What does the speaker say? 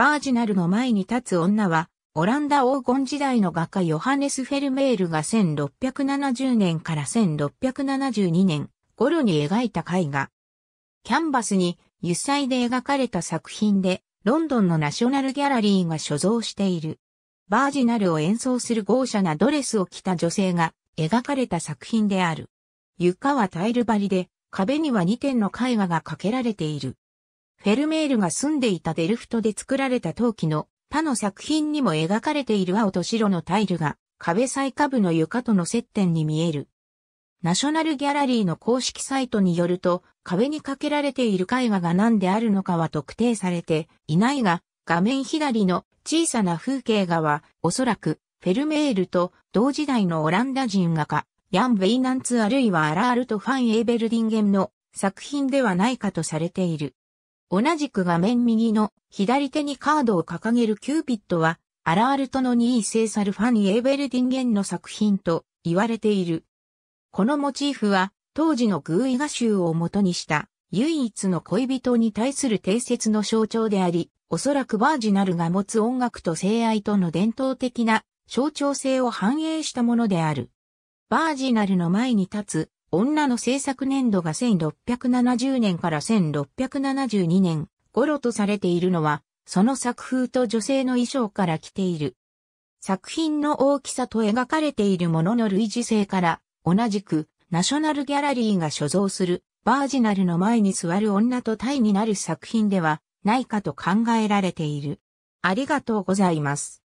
バージナルの前に立つ女は、オランダ黄金時代の画家ヨハネス・フェルメールが1670年から1672年頃に描いた絵画。キャンバスに油彩で描かれた作品で、ロンドンのナショナルギャラリーが所蔵している。バージナルを演奏する豪奢なドレスを着た女性が描かれた作品である。床はタイル張りで、壁には2点の絵画が掛けられている。フェルメールが住んでいたデルフトで作られた陶器の他の作品にも描かれている青と白のタイルが壁最下部の床との接点に見える。ナショナルギャラリーの公式サイトによると壁にかけられている絵画が何であるのかは特定されていないが画面左の小さな風景画はおそらくフェルメールと同時代のオランダ人画家ヤン・ベイナンツあるいはアラールとファン・エーベルディンゲンの作品ではないかとされている。同じく画面右の左手にカードを掲げるキューピッドは、アラールトの2位聖サルファン・エーベルディンゲンの作品と言われている。このモチーフは、当時のグーイ画集を元にした唯一の恋人に対する定説の象徴であり、おそらくバージナルが持つ音楽と性愛との伝統的な象徴性を反映したものである。バージナルの前に立つ女の制作年度が1670年から1672年頃とされているのは、その作風と女性の衣装から来ている。作品の大きさと描かれているものの類似性から、同じく、ナショナルギャラリーが所蔵する、バージナルの前に座る女とタイになる作品では、ないかと考えられている。ありがとうございます。